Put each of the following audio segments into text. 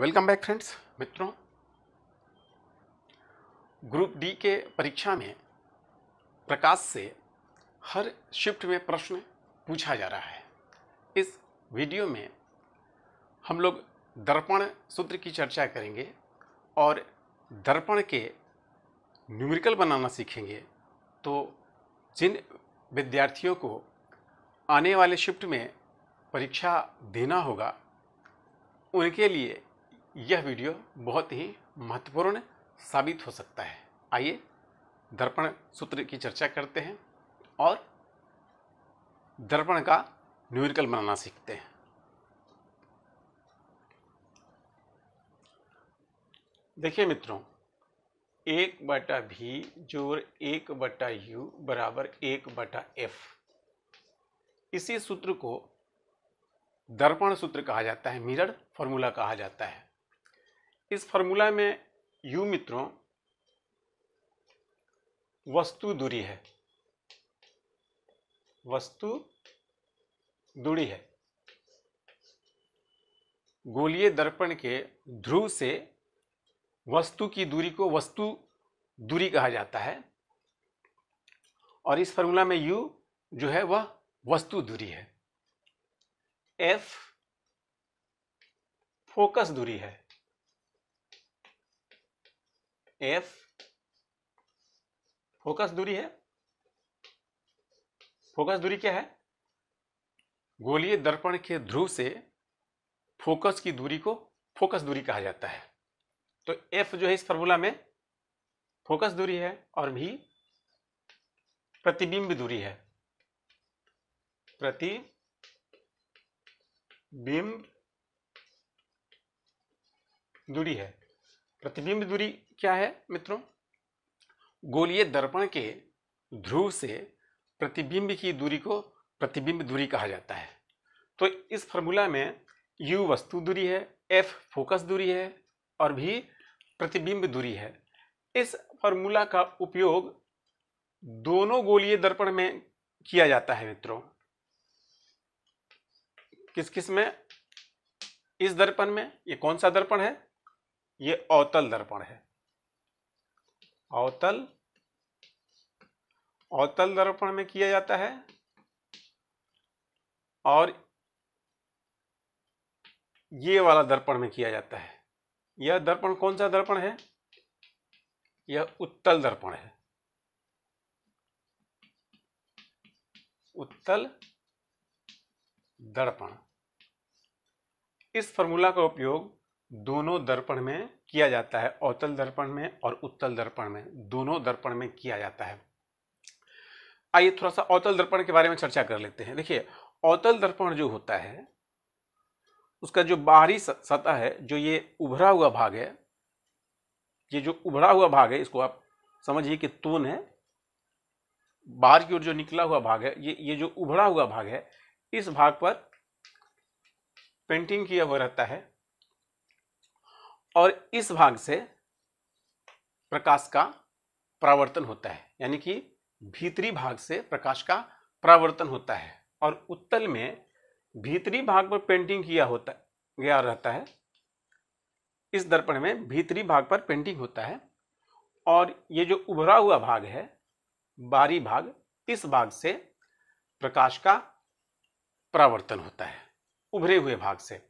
welcome back friends मित्रों group D के परीक्षा में प्रकाश से हर शिफ्ट में प्रश्न पूछा जा रहा है इस वीडियो में हम लोग दर्पण सूत्र की चर्चा करेंगे और दर्पण के न्यूमेरिकल बनाना सीखेंगे तो जिन विद्यार्थियों को आने वाले शिफ्ट में परीक्षा देना होगा उनके लिए यह वीडियो बहुत ही महत्वपूर्ण साबित हो सकता है आइए दर्पण सूत्र की चर्चा करते हैं और दर्पण का न्यूरिकल बनाना सीखते हैं देखिए मित्रों एक बटा भी जोर एक बटा यू बराबर एक बटा एफ इसी सूत्र को दर्पण सूत्र कहा जाता है मिरर फॉर्मूला कहा जाता है इस फॉर्मूला में यू मित्रों वस्तु दूरी है वस्तु दूरी है गोलीय दर्पण के ध्रुव से वस्तु की दूरी को वस्तु दूरी कहा जाता है और इस फॉर्मूला में u जो है वह वस्तु दूरी है f फोकस दूरी है एफ फोकस दूरी है फोकस दूरी क्या है गोलीय दर्पण के ध्रुव से फोकस की दूरी को फोकस दूरी कहा जाता है तो एफ जो है इस फॉर्मूला में फोकस दूरी है और भी प्रतिबिंब दूरी है प्रतिबिंब दूरी है प्रतिबिंब दूरी क्या है मित्रों गोलीय दर्पण के ध्रुव से प्रतिबिंब की दूरी को प्रतिबिंब दूरी कहा जाता है तो इस फॉर्मूला में u वस्तु दूरी है f फोकस दूरी है और भी प्रतिबिंब दूरी है इस फॉर्मूला का उपयोग दोनों गोलीय दर्पण में किया जाता है मित्रों किस किस में इस दर्पण में ये कौन सा दर्पण है ये अवतल दर्पण है अवतल अवतल दर्पण में किया जाता है और ये वाला दर्पण में किया जाता है यह दर्पण कौन सा दर्पण है यह उत्तल दर्पण है उत्तल दर्पण इस फॉर्मूला का उपयोग दोनों दर्पण में किया जाता है अवतल दर्पण में और उत्तल दर्पण में दोनों दर्पण में किया जाता है आइए थोड़ा सा अवतल दर्पण के बारे में चर्चा कर लेते हैं देखिए अवतल दर्पण जो होता है उसका जो बाहरी सतह है जो ये उभरा हुआ भाग है ये जो उभरा हुआ भाग है इसको आप समझिए कि तून है बाहर की ओर जो निकला हुआ भाग है ये ये जो उभरा हुआ भाग है इस भाग पर पेंटिंग किया हुआ रहता है और इस भाग से प्रकाश का प्रावर्तन होता है यानी कि भीतरी भाग से प्रकाश का प्रावर्तन होता है और उत्तल में भीतरी भाग पर पेंटिंग किया होता गया रहता है इस दर्पण में भीतरी भाग पर पेंटिंग होता है और ये जो उभरा हुआ भाग है बारी भाग इस भाग से प्रकाश का प्रावर्तन होता है उभरे हुए भाग से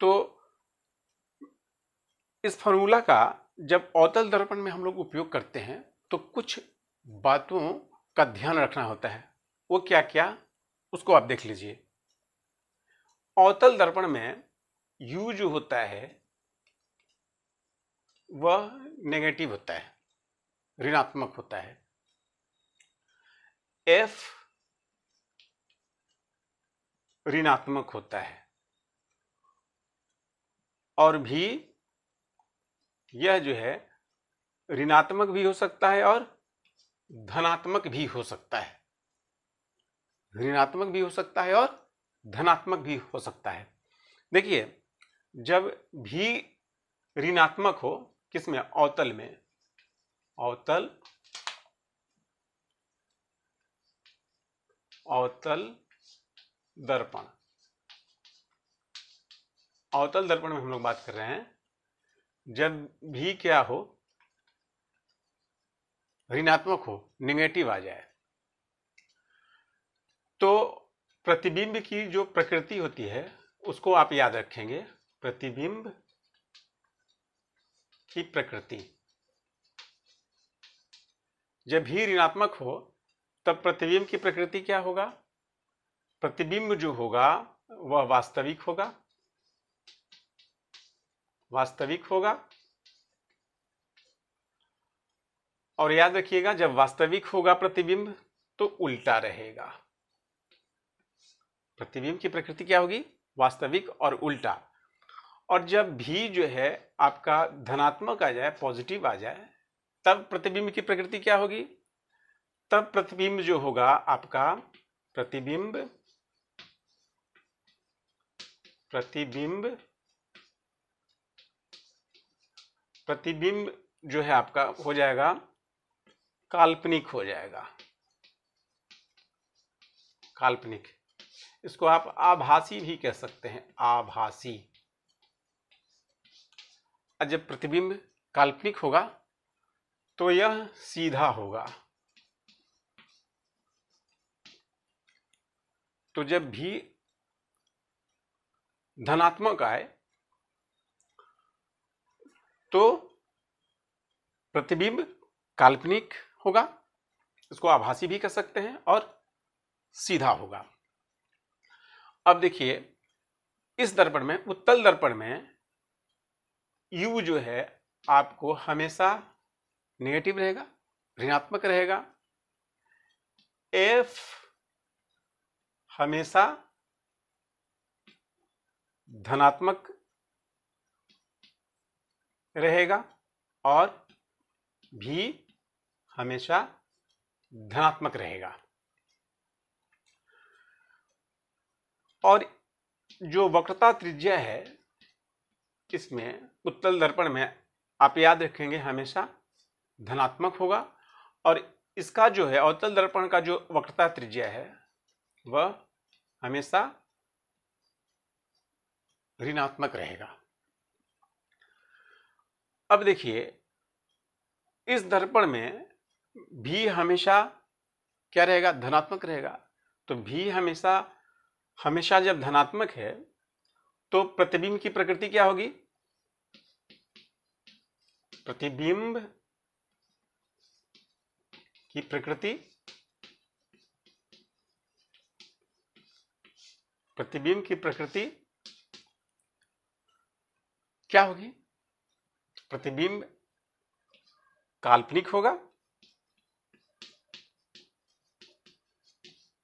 तो इस फॉर्मूला का जब अवतल दर्पण में हम लोग उपयोग करते हैं तो कुछ बातों का ध्यान रखना होता है वो क्या क्या उसको आप देख लीजिए अवतल दर्पण में यू जो होता है वह नेगेटिव होता है ऋणात्मक होता है एफ ऋणात्मक होता है और भी यह जो है ऋणात्मक भी हो सकता है और धनात्मक भी हो सकता है ऋणात्मक भी हो सकता है और धनात्मक भी हो सकता है देखिए जब भी ऋणात्मक हो किसमें अवतल में अवतल अवतल दर्पण अवतल दर्पण में हम लोग बात कर रहे हैं जब भी क्या हो ऋणात्मक हो निगेटिव आ जाए तो प्रतिबिंब की जो प्रकृति होती है उसको आप याद रखेंगे प्रतिबिंब की प्रकृति जब ही ऋणात्मक हो तब प्रतिबिंब की प्रकृति क्या होगा प्रतिबिंब जो होगा वह वास्तविक होगा वास्तविक होगा और याद रखिएगा जब वास्तविक होगा प्रतिबिंब तो उल्टा रहेगा प्रतिबिंब की प्रकृति क्या होगी वास्तविक और उल्टा और जब भी जो है आपका धनात्मक आ जाए पॉजिटिव आ जाए तब प्रतिबिंब की प्रकृति क्या होगी तब प्रतिबिंब जो होगा आपका प्रतिबिंब प्रतिबिंब प्रतिबिंब जो है आपका हो जाएगा काल्पनिक हो जाएगा काल्पनिक इसको आप आभासी भी कह सकते हैं आभासी जब प्रतिबिंब काल्पनिक होगा तो यह सीधा होगा तो जब भी धनात्मक आए तो प्रतिबिंब काल्पनिक होगा इसको आभासी भी कर सकते हैं और सीधा होगा अब देखिए इस दर्पण में उत्तल दर्पण में यू जो है आपको हमेशा नेगेटिव रहेगा ऋणात्मक रहेगा एफ हमेशा धनात्मक रहेगा और भी हमेशा धनात्मक रहेगा और जो वक्रता त्रिज्या है इसमें उत्तल दर्पण में आप याद रखेंगे हमेशा धनात्मक होगा और इसका जो है अवतल दर्पण का जो वक्रता त्रिज्या है वह हमेशा ऋणात्मक रहेगा अब देखिए इस दर्पण में भी हमेशा क्या रहेगा धनात्मक रहेगा तो भी हमेशा हमेशा जब धनात्मक है तो प्रतिबिंब की प्रकृति क्या होगी प्रतिबिंब की प्रकृति प्रतिबिंब की प्रकृति क्या होगी प्रतिबिंब काल्पनिक होगा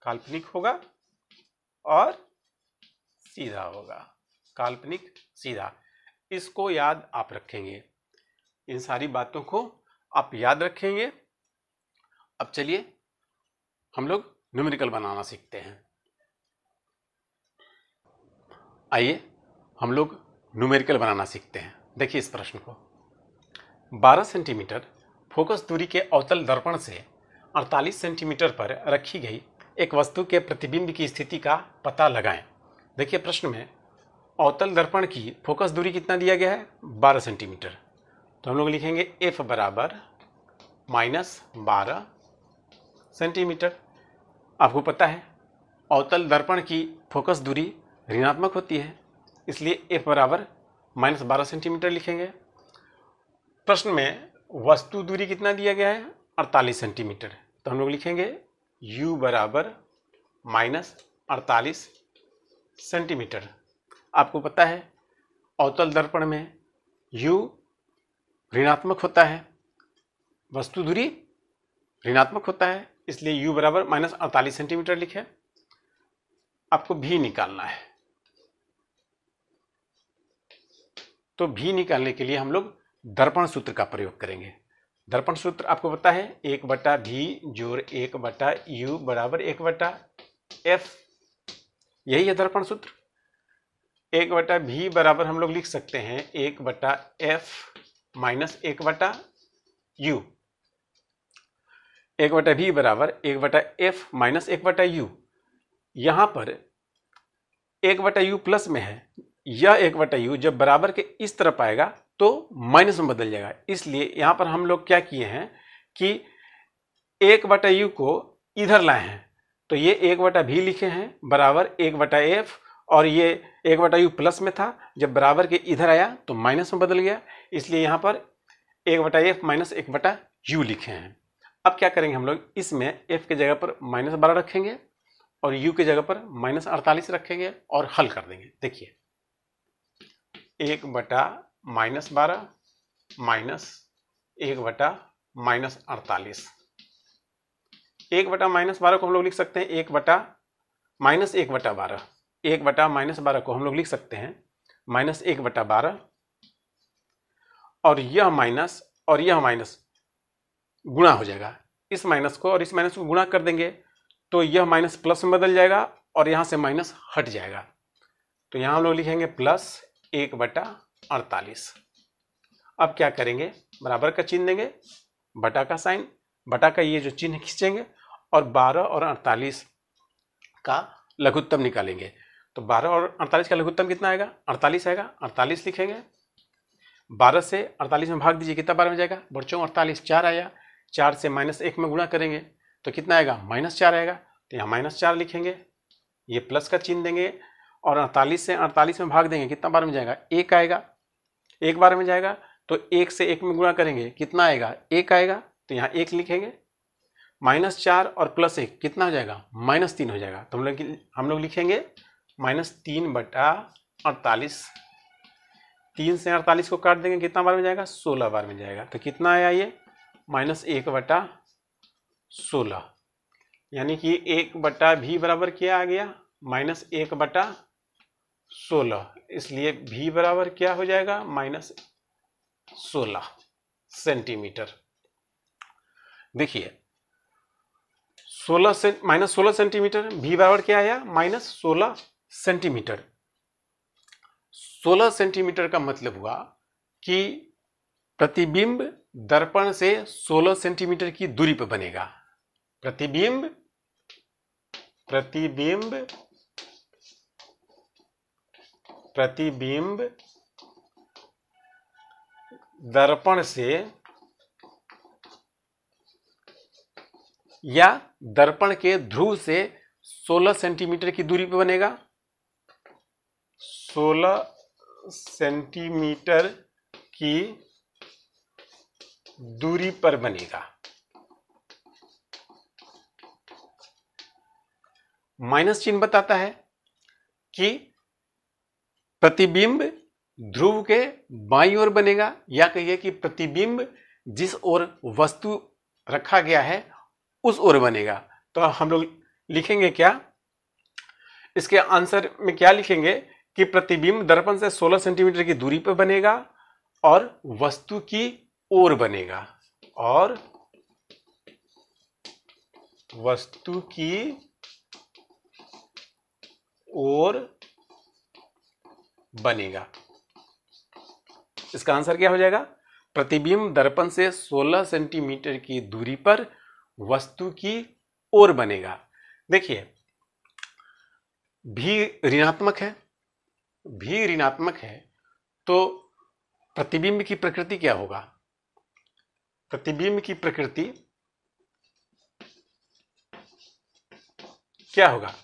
काल्पनिक होगा और सीधा होगा काल्पनिक सीधा इसको याद आप रखेंगे इन सारी बातों को आप याद रखेंगे अब चलिए हम लोग न्यूमेरिकल बनाना सीखते हैं आइए हम लोग न्यूमेरिकल बनाना सीखते हैं देखिए इस प्रश्न को 12 सेंटीमीटर फोकस दूरी के अवतल दर्पण से 48 सेंटीमीटर पर रखी गई एक वस्तु के प्रतिबिंब की स्थिति का पता लगाएं देखिए प्रश्न में अवतल दर्पण की फोकस दूरी कितना दिया गया है 12 सेंटीमीटर तो हम लोग लिखेंगे एफ बराबर माइनस बारह सेंटीमीटर आपको पता है अवतल दर्पण की फोकस दूरी ऋणात्मक होती है इसलिए एफ बराबर माइनस बारह सेंटीमीटर लिखेंगे प्रश्न में वस्तु दूरी कितना दिया गया है अड़तालीस सेंटीमीटर तो हम लोग लिखेंगे u बराबर माइनस अड़तालीस सेंटीमीटर आपको पता है अवतल दर्पण में u ऋणात्मक होता है वस्तु दूरी ऋणात्मक होता है इसलिए u बराबर माइनस अड़तालीस सेंटीमीटर लिखे आपको भी निकालना है तो भी निकालने के लिए हम लोग दर्पण सूत्र का प्रयोग करेंगे दर्पण सूत्र आपको पता है एक बटा भी जोर एक बटा यू बराबर एक बटा एफ यही है दर्पण सूत्र एक बटा भी बराबर हम लोग लिख सकते हैं एक बटा एफ माइनस एक बटा यू एक बटा भी बराबर एक बटा एफ माइनस एक बटा यू यहां पर एक बटा यू प्लस में है यह एक बटा यू जब बराबर के इस तरफ आएगा तो माइनस में बदल जाएगा इसलिए यहाँ पर हम लोग क्या किए हैं कि एक बटा यू को इधर लाए हैं तो ये एक बटा भी लिखे हैं बराबर एक बटा एफ और ये एक बटा यू प्लस में था जब बराबर के इधर आया तो माइनस में बदल गया इसलिए यहाँ पर एक बटा एफ माइनस एक बटा यू लिखे हैं अब क्या करेंगे हम लोग इसमें एफ के जगह पर माइनस बारह रखेंगे और यू के जगह पर माइनस अड़तालीस रखेंगे और हल कर देंगे देखिए एक बटा माइनस बारह माइनस एक बटा माइनस अड़तालीस एक बटा माइनस बारह को हम लोग लिख सकते हैं एक बटा माइनस एक बटा बारह एक बटा माइनस बारह को हम लोग लिख सकते हैं माइनस एक बटा बारह और यह माइनस और यह माइनस गुणा हो जाएगा इस माइनस को और इस माइनस को गुणा कर देंगे तो यह माइनस प्लस में बदल जाएगा और यहाँ से माइनस हट जाएगा तो यहाँ हम लोग लिखेंगे प्लस एक बटा अड़तालीस अब क्या करेंगे बराबर का चिन्ह देंगे बटा का साइन बटा का ये जो चिन्ह खींचेंगे और बारह और अड़तालीस का लघुत्तम निकालेंगे तो बारह और अड़तालीस का लघुत्तम कितना आएगा अड़तालीस आएगा अड़तालीस लिखेंगे बारह से अड़तालीस में भाग दीजिए कितना बारह में जाएगा बढ़ चौ अड़तालीस चार आया चार से माइनस एक में गुणा करेंगे तो कितना आएगा माइनस चार आएगा तो यहाँ माइनस चार लिखेंगे ये प्लस का चिन्ह देंगे और अड़तालीस से अड़तालीस में भाग देंगे कितना बार में जाएगा एक आएगा एक बार में जाएगा तो एक से एक में गुणा करेंगे कितना आएगा एक आएगा तो यहाँ एक लिखेंगे माइनस चार और प्लस एक कितना हो जाएगा माइनस तीन हो जाएगा तो हम लोग हम लोग लिखेंगे माइनस तीन बटा अड़तालीस तीन से अड़तालीस को काट देंगे कितना बार में जाएगा सोलह बार में जाएगा तो कितना आया ये माइनस एक बटा सोलह यानी कि एक बटा भी बराबर किया आ गया माइनस एक बटा सोलह इसलिए भी बराबर क्या हो जाएगा माइनस सोलह सेंटीमीटर देखिए सोलह से माइनस सोलह सेंटीमीटर भी बराबर क्या आया माइनस सोलह सेंटीमीटर सोलह सेंटीमीटर का मतलब हुआ कि प्रतिबिंब दर्पण से सोलह सेंटीमीटर की दूरी पर बनेगा प्रतिबिंब प्रतिबिंब प्रतिबिंब दर्पण से या दर्पण के ध्रुव से 16 सेंटीमीटर की दूरी पर बनेगा 16 सेंटीमीटर की दूरी पर बनेगा माइनस चिन्ह बताता है कि प्रतिबिंब ध्रुव के बाई ओर बनेगा या कहिए कि प्रतिबिंब जिस ओर वस्तु रखा गया है उस ओर बनेगा तो हम लोग लिखेंगे क्या इसके आंसर में क्या लिखेंगे कि प्रतिबिंब दर्पण से 16 सेंटीमीटर की दूरी पर बनेगा और वस्तु की ओर बनेगा और वस्तु की ओर बनेगा इसका आंसर क्या हो जाएगा प्रतिबिंब दर्पण से 16 सेंटीमीटर की दूरी पर वस्तु की ओर बनेगा देखिए भी ऋणात्मक है भी ऋणात्मक है तो प्रतिबिंब की प्रकृति क्या होगा प्रतिबिंब की प्रकृति क्या होगा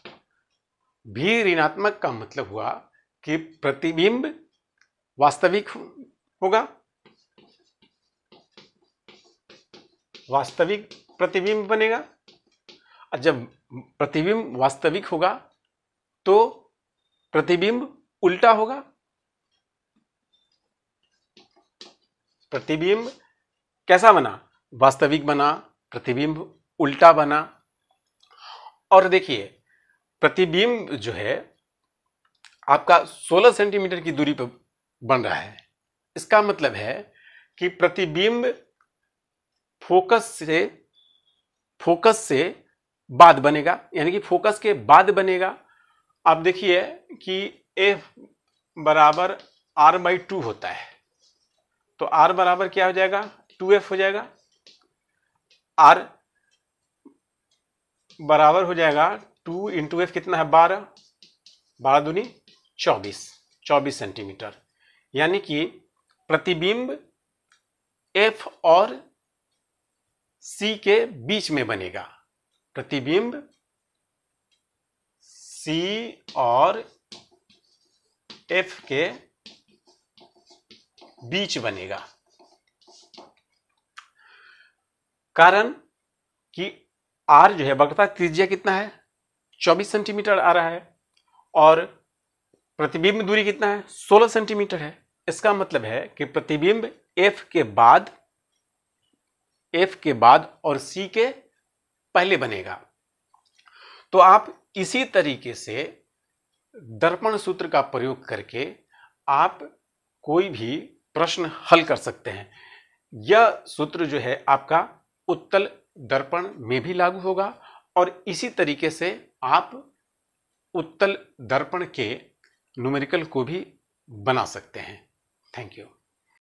भी ऋणात्मक का मतलब हुआ कि प्रतिबिंब वास्तविक होगा वास्तविक प्रतिबिंब बनेगा और जब प्रतिबिंब वास्तविक होगा तो प्रतिबिंब उल्टा होगा प्रतिबिंब कैसा बना वास्तविक बना प्रतिबिंब उल्टा बना और देखिए प्रतिबिंब जो है आपका 16 सेंटीमीटर की दूरी पर बन रहा है इसका मतलब है कि प्रतिबिंब फोकस से फोकस से बाद बनेगा यानी कि फोकस के बाद बनेगा आप देखिए कि एफ बराबर आर बाई टू होता है तो आर बराबर क्या हो जाएगा टू एफ हो जाएगा आर बराबर हो जाएगा टू इंटू एफ कितना है बारह बारह दूनी चौबीस चौबीस सेंटीमीटर यानी कि प्रतिबिंब एफ और सी के बीच में बनेगा प्रतिबिंब सी और एफ के बीच बनेगा कारण कि आर जो है वक्रता त्रिज्या कितना है 24 सेंटीमीटर आ रहा है और प्रतिबिंब दूरी कितना है 16 सेंटीमीटर है इसका मतलब है कि प्रतिबिंब एफ के बाद एफ के बाद और सी के पहले बनेगा तो आप इसी तरीके से दर्पण सूत्र का प्रयोग करके आप कोई भी प्रश्न हल कर सकते हैं यह सूत्र जो है आपका उत्तल दर्पण में भी लागू होगा और इसी तरीके से आप उत्तल दर्पण के न्यूमेरिकल को भी बना सकते हैं थैंक यू